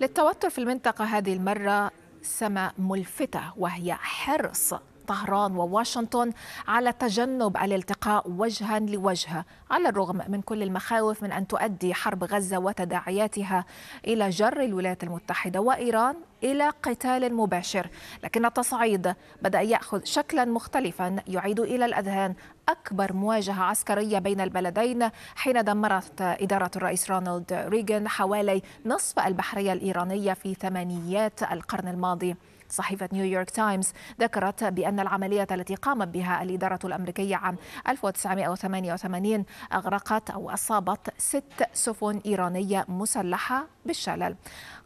للتوتر في المنطقة هذه المرة سمة ملفتة وهي حرص طهران وواشنطن على تجنب الالتقاء وجها لوجه على الرغم من كل المخاوف من أن تؤدي حرب غزة وتداعياتها إلى جر الولايات المتحدة وإيران إلى قتال مباشر لكن التصعيد بدأ يأخذ شكلا مختلفا يعيد إلى الأذهان أكبر مواجهة عسكرية بين البلدين حين دمرت إدارة الرئيس رونالد ريغان حوالي نصف البحرية الإيرانية في ثمانيات القرن الماضي صحيفة نيويورك تايمز ذكرت بأن العملية التي قامت بها الإدارة الأمريكية عام 1988 أغرقت أو أصابت ست سفن إيرانية مسلحة بالشلل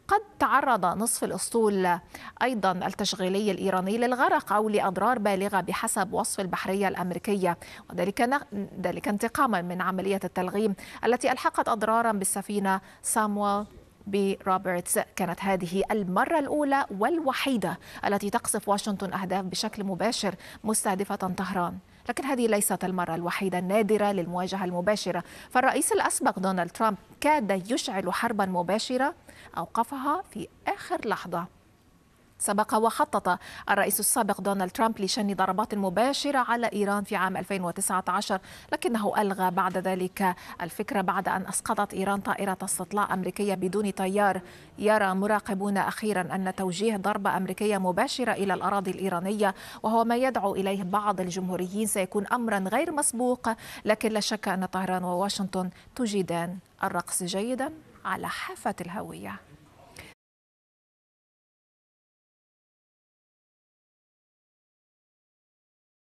قد تعرض نصف الأسطول أيضا التشغيلي الإيراني للغرق أو لأضرار بالغة بحسب وصف البحرية الأمريكية وذلك ذلك انتقاما من عملية التلغيم التي ألحقت أضرارا بالسفينة سامويل بروبرتس كانت هذه المرة الأولى والوحيدة التي تقصف واشنطن أهداف بشكل مباشر مستهدفة طهران لكن هذه ليست المرة الوحيدة النادرة للمواجهة المباشرة فالرئيس الأسبق دونالد ترامب كاد يشعل حربا مباشرة أوقفها في آخر لحظة سبق وخطط الرئيس السابق دونالد ترامب لشن ضربات مباشرة على إيران في عام 2019 لكنه ألغى بعد ذلك الفكرة بعد أن أسقطت إيران طائرة استطلاع أمريكية بدون طيار يرى مراقبون أخيرا أن توجيه ضربة أمريكية مباشرة إلى الأراضي الإيرانية وهو ما يدعو إليه بعض الجمهوريين سيكون أمرا غير مسبوق لكن لا شك أن طهران وواشنطن تجيدان الرقص جيدا على حافة الهوية